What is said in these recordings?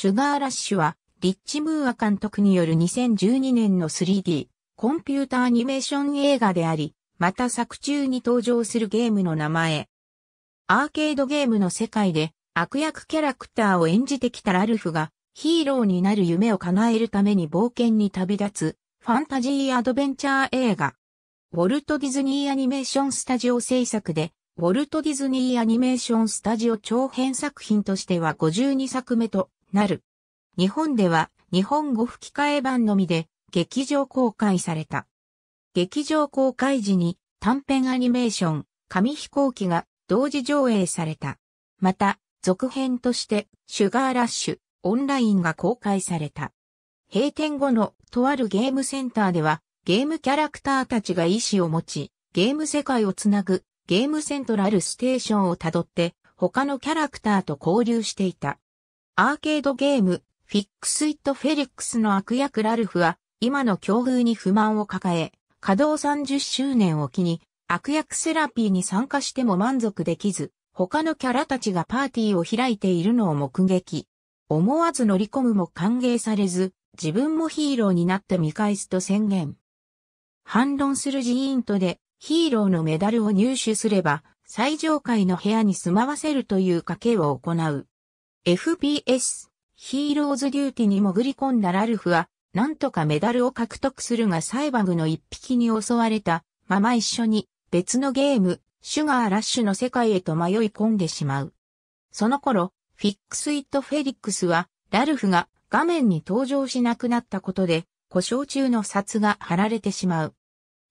シュガーラッシュは、リッチ・ムーア監督による2012年の 3D、コンピュータアニメーション映画であり、また作中に登場するゲームの名前。アーケードゲームの世界で悪役キャラクターを演じてきたラルフがヒーローになる夢を叶えるために冒険に旅立つファンタジーアドベンチャー映画。ウォルト・ディズニー・アニメーション・スタジオ制作で、ウォルト・ディズニー・アニメーション・スタジオ長編作品としては52作目となる。日本では日本語吹き替え版のみで劇場公開された。劇場公開時に短編アニメーション、紙飛行機が同時上映された。また、続編としてシュガーラッシュ、オンラインが公開された。閉店後のとあるゲームセンターでは、ゲームキャラクターたちが意志を持ち、ゲーム世界をつなぐゲームセントラルステーションをたどって、他のキャラクターと交流していた。アーケードゲーム、フィックス・イット・フェリックスの悪役ラルフは、今の境遇に不満を抱え、稼働30周年を機に、悪役セラピーに参加しても満足できず、他のキャラたちがパーティーを開いているのを目撃。思わず乗り込むも歓迎されず、自分もヒーローになって見返すと宣言。反論するジーンで、ヒーローのメダルを入手すれば、最上階の部屋に住まわせるという賭けを行う。FPS、ヒーローズデューティに潜り込んだラルフは、なんとかメダルを獲得するがサイバグの一匹に襲われたまま一緒に別のゲーム、シュガーラッシュの世界へと迷い込んでしまう。その頃、フィックス・イット・フェリックスは、ラルフが画面に登場しなくなったことで、故障中の札が貼られてしまう。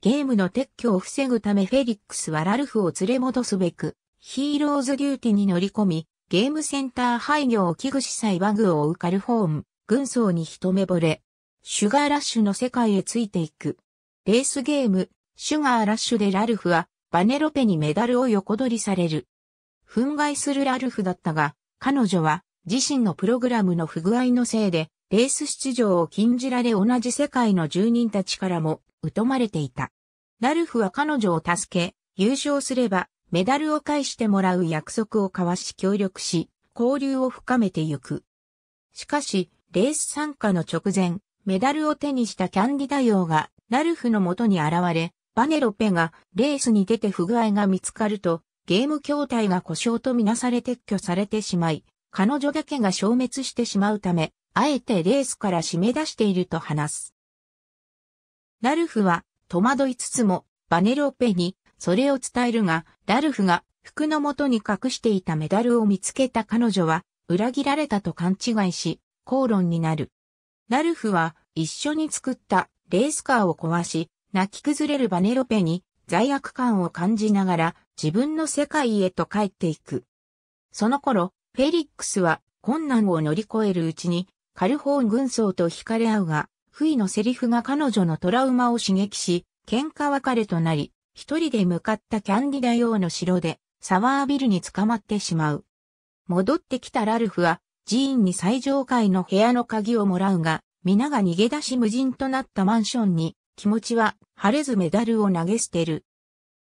ゲームの撤去を防ぐためフェリックスはラルフを連れ戻すべく、ヒーローズ・デューティに乗り込み、ゲームセンター廃業を危惧し裁バグを追うカルフォーム、軍曹に一目惚れ。シュガーラッシュの世界へついていく。レースゲーム、シュガーラッシュでラルフは、バネロペにメダルを横取りされる。憤慨するラルフだったが、彼女は、自身のプログラムの不具合のせいで、レース出場を禁じられ同じ世界の住人たちからも、疎まれていた。ラルフは彼女を助け、優勝すれば、メダルを返してもらう約束を交わし協力し、交流を深めてゆく。しかし、レース参加の直前、メダルを手にしたキャンディダ用が、ナルフの元に現れ、バネロペがレースに出て不具合が見つかると、ゲーム筐体が故障とみなされ撤去されてしまい、彼女だけが消滅してしまうため、あえてレースから締め出していると話す。ナルフは戸惑いつつも、バネロペにそれを伝えるが、ダルフが服の元に隠していたメダルを見つけた彼女は、裏切られたと勘違いし、口論になる。ダルフは一緒に作ったレースカーを壊し、泣き崩れるバネロペに罪悪感を感じながら自分の世界へと帰っていく。その頃、フェリックスは困難を乗り越えるうちにカルホーン軍曹と惹かれ合うが、不意のセリフが彼女のトラウマを刺激し、喧嘩別れとなり、一人で向かったキャンディダ用の城で、サワービルに捕まってしまう。戻ってきたラルフは、寺院に最上階の部屋の鍵をもらうが、皆が逃げ出し無人となったマンションに、気持ちは晴れずメダルを投げ捨てる。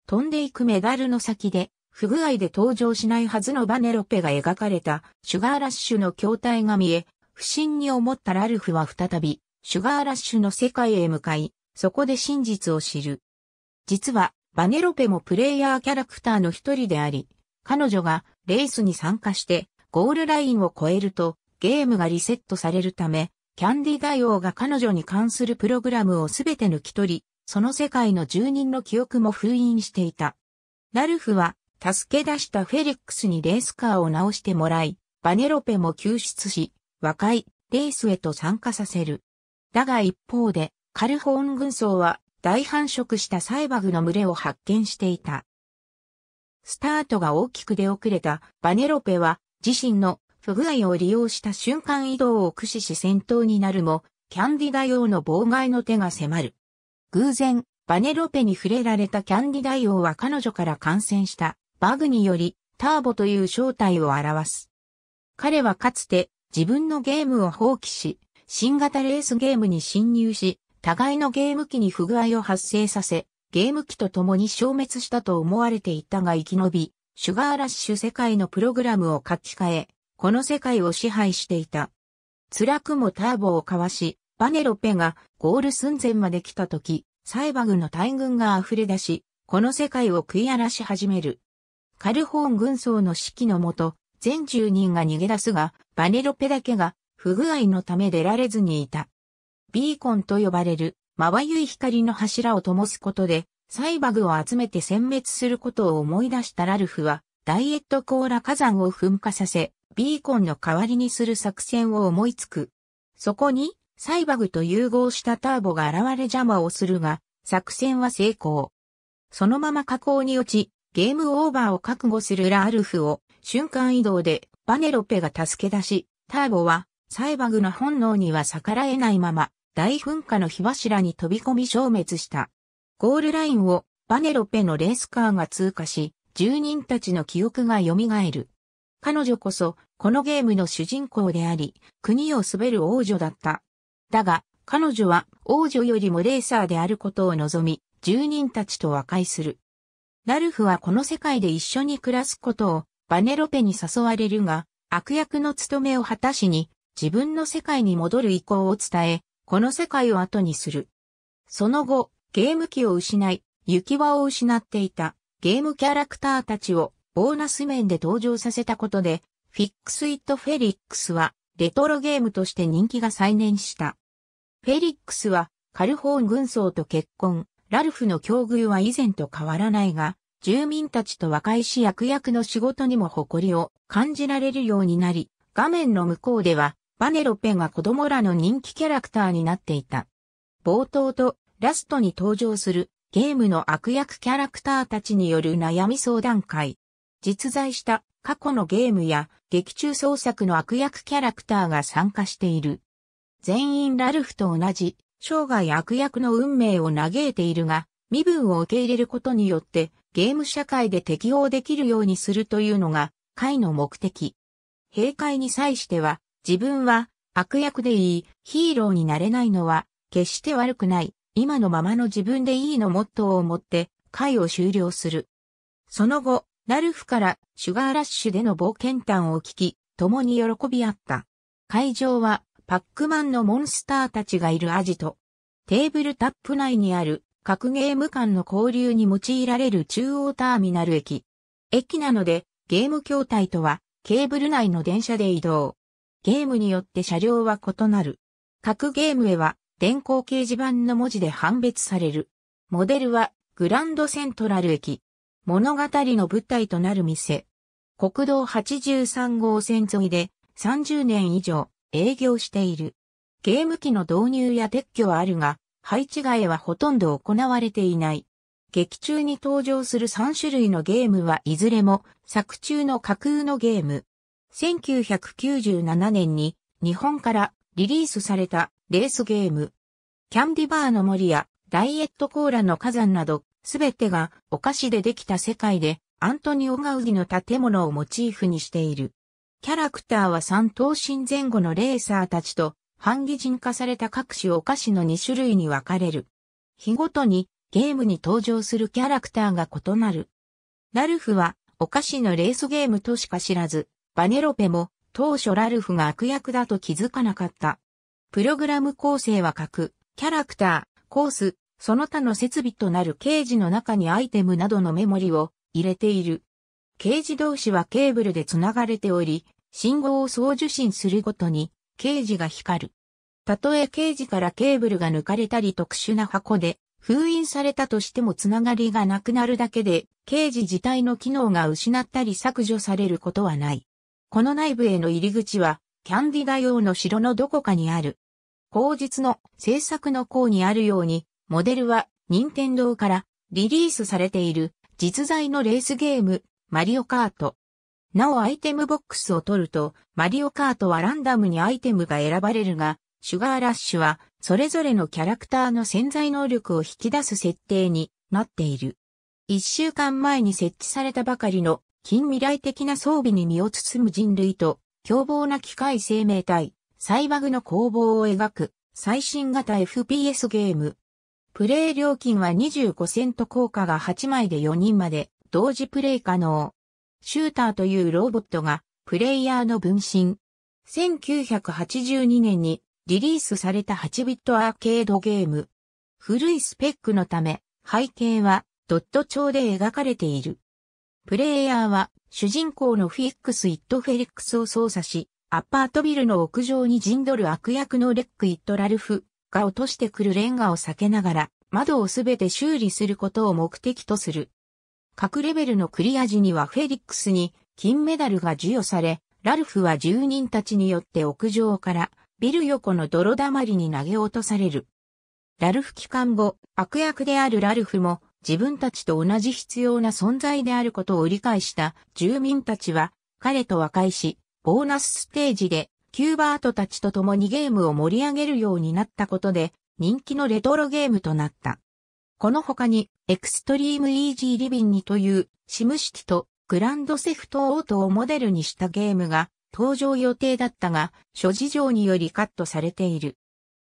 飛んでいくメダルの先で、不具合で登場しないはずのバネロペが描かれたシュガーラッシュの筐体が見え、不審に思ったラルフは再び、シュガーラッシュの世界へ向かい、そこで真実を知る。実は、バネロペもプレイヤーキャラクターの一人であり、彼女がレースに参加してゴールラインを超えるとゲームがリセットされるため、キャンディ大王が彼女に関するプログラムをすべて抜き取り、その世界の住人の記憶も封印していた。ラルフは助け出したフェリックスにレースカーを直してもらい、バネロペも救出し、和解、レースへと参加させる。だが一方で、カルホーン軍曹は大繁殖したサイバグの群れを発見していた。スタートが大きく出遅れたバネロペは自身の不具合を利用した瞬間移動を駆使し戦闘になるも、キャンディダ用の妨害の手が迫る。偶然、バネロペに触れられたキャンディダ用は彼女から感染したバグによりターボという正体を表す。彼はかつて自分のゲームを放棄し、新型レースゲームに侵入し、互いのゲーム機に不具合を発生させ、ゲーム機と共に消滅したと思われていたが生き延び、シュガーラッシュ世界のプログラムを書き換え、この世界を支配していた。辛くもターボをかわし、バネロペがゴール寸前まで来た時、サイバグの大軍が溢れ出し、この世界を食い荒らし始める。カルホーン軍曹の指揮のもと、全10人が逃げ出すが、バネロペだけが不具合のため出られずにいた。ビーコンと呼ばれる、まばゆい光の柱を灯すことで、サイバグを集めて殲滅することを思い出したラルフは、ダイエットコーラ火山を噴火させ、ビーコンの代わりにする作戦を思いつく。そこに、サイバグと融合したターボが現れ邪魔をするが、作戦は成功。そのまま加工に落ち、ゲームオーバーを覚悟するラルフを瞬間移動でバネロペが助け出し、ターボはサイバグの本能には逆らえないまま大噴火の火柱に飛び込み消滅した。ゴールラインをバネロペのレースカーが通過し、住人たちの記憶が蘇る。彼女こそ、このゲームの主人公であり、国を滑る王女だった。だが、彼女は王女よりもレーサーであることを望み、住人たちと和解する。ラルフはこの世界で一緒に暮らすことをバネロペに誘われるが、悪役の務めを果たしに自分の世界に戻る意向を伝え、この世界を後にする。その後、ゲーム機を失い、行き場を失っていたゲームキャラクターたちをボーナス面で登場させたことで、フィックス・イット・フェリックスはレトロゲームとして人気が再燃した。フェリックスはカルホーン軍曹と結婚、ラルフの境遇は以前と変わらないが、住民たちと和解し役役の仕事にも誇りを感じられるようになり、画面の向こうではバネロペが子供らの人気キャラクターになっていた。冒頭とラストに登場するゲームの悪役キャラクターたちによる悩み相談会。実在した過去のゲームや劇中創作の悪役キャラクターが参加している。全員ラルフと同じ生涯悪役の運命を嘆いているが、身分を受け入れることによってゲーム社会で適応できるようにするというのが会の目的。閉会に際しては自分は悪役でいい、ヒーローになれないのは決して悪くない、今のままの自分でいいのモットーを持って会を終了する。その後、ラルフからシュガーラッシュでの冒険談を聞き、共に喜び合った。会場はパックマンのモンスターたちがいるアジト。テーブルタップ内にある各ゲーム間の交流に用いられる中央ターミナル駅。駅なのでゲーム筐体とはケーブル内の電車で移動。ゲームによって車両は異なる。各ゲームへは電光掲示板の文字で判別される。モデルはグランドセントラル駅。物語の舞台となる店。国道83号線沿いで30年以上営業している。ゲーム機の導入や撤去はあるが、配置替えはほとんど行われていない。劇中に登場する3種類のゲームはいずれも作中の架空のゲーム。1997年に日本からリリースされたレースゲーム。キャンディバーの森やダイエットコーラの火山など、すべてがお菓子でできた世界でアントニオ・ガウディの建物をモチーフにしている。キャラクターは三頭身前後のレーサーたちと半擬人化された各種お菓子の2種類に分かれる。日ごとにゲームに登場するキャラクターが異なる。ラルフはお菓子のレースゲームとしか知らず、バネロペも当初ラルフが悪役だと気づかなかった。プログラム構成は各、キャラクター、コース、その他の設備となるケージの中にアイテムなどのメモリを入れている。ケージ同士はケーブルで繋がれており、信号を送受信するごとに、ケージが光る。たとえケージからケーブルが抜かれたり特殊な箱で封印されたとしてもつながりがなくなるだけで、ケージ自体の機能が失ったり削除されることはない。この内部への入り口は、キャンディダ用の城のどこかにある。口実の制作の項にあるように、モデルは、任天堂からリリースされている実在のレースゲーム、マリオカート。なおアイテムボックスを取ると、マリオカートはランダムにアイテムが選ばれるが、シュガーラッシュは、それぞれのキャラクターの潜在能力を引き出す設定になっている。一週間前に設置されたばかりの近未来的な装備に身を包む人類と、凶暴な機械生命体、サイバグの攻防を描く、最新型 FPS ゲーム。プレイ料金は25セント効果が8枚で4人まで、同時プレイ可能。シューターというロボットが、プレイヤーの分身。1982年にリリースされた8ビットアーケードゲーム。古いスペックのため、背景はドット調で描かれている。プレイヤーは主人公のフィックス・イット・フェリックスを操作し、アパートビルの屋上に陣取る悪役のレック・イット・ラルフが落としてくるレンガを避けながら、窓をすべて修理することを目的とする。各レベルのクリア時にはフェリックスに金メダルが授与され、ラルフは住人たちによって屋上からビル横の泥だまりに投げ落とされる。ラルフ帰還後、悪役であるラルフも自分たちと同じ必要な存在であることを理解した住民たちは彼と和解し、ボーナスステージでキューバートたちと共にゲームを盛り上げるようになったことで人気のレトロゲームとなった。この他にエクストリームイージーリビンにというシムシティとグランドセフトオートをモデルにしたゲームが登場予定だったが諸事情によりカットされている。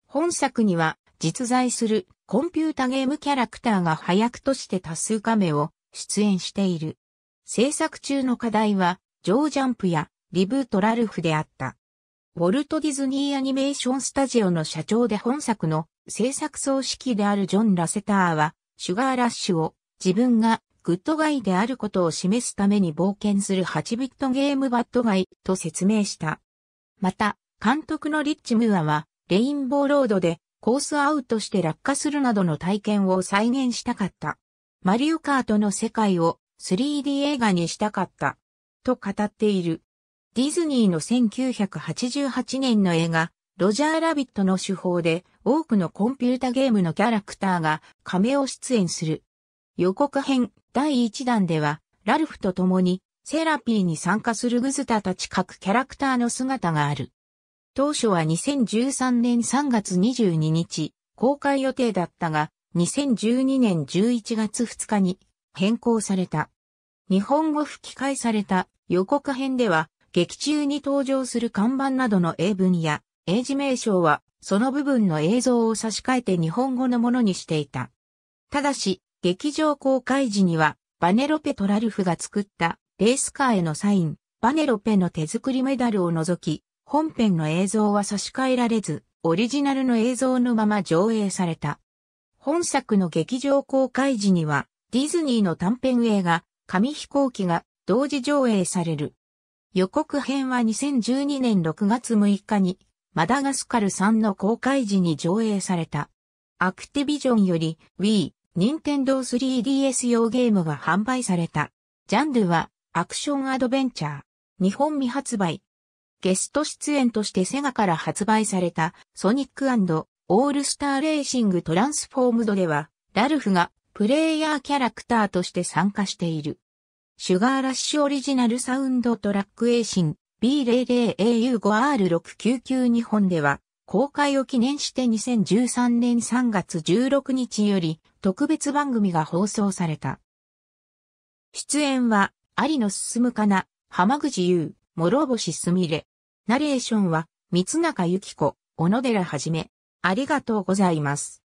本作には実在するコンピュータゲームキャラクターが早くとして多数カメを出演している。制作中の課題は、ジョージャンプやリブートラルフであった。ウォルト・ディズニー・アニメーション・スタジオの社長で本作の制作総指揮であるジョン・ラセターは、シュガー・ラッシュを自分がグッドガイであることを示すために冒険する8ビットゲームバッドガイと説明した。また、監督のリッチ・ムーアは、レインボーロードでコースアウトして落下するなどの体験を再現したかった。マリオカートの世界を 3D 映画にしたかった。と語っている。ディズニーの1988年の映画、ロジャーラビットの手法で多くのコンピュータゲームのキャラクターが亀を出演する。予告編第1弾では、ラルフと共にセラピーに参加するグズタたち各キャラクターの姿がある。当初は2013年3月22日、公開予定だったが、2012年11月2日に変更された。日本語吹き替えされた予告編では、劇中に登場する看板などの英文や英字名称は、その部分の映像を差し替えて日本語のものにしていた。ただし、劇場公開時には、バネロペトラルフが作ったレースカーへのサイン、バネロペの手作りメダルを除き、本編の映像は差し替えられず、オリジナルの映像のまま上映された。本作の劇場公開時には、ディズニーの短編映画、紙飛行機が同時上映される。予告編は2012年6月6日に、マダガスカル3の公開時に上映された。アクティビジョンより Wii、Nintendo 3DS 用ゲームが販売された。ジャンルはアクションアドベンチャー。日本未発売。ゲスト出演としてセガから発売されたソニックオールスターレーシングトランスフォームドでは、ラルフがプレイヤーキャラクターとして参加している。シュガーラッシュオリジナルサウンドトラックエーシン B00AU5R699 日本では、公開を記念して2013年3月16日より特別番組が放送された。出演は、有野進むかな、浜口優、諸星すみれ、ナレーションは、三中由紀子、小野寺はじめ。ありがとうございます。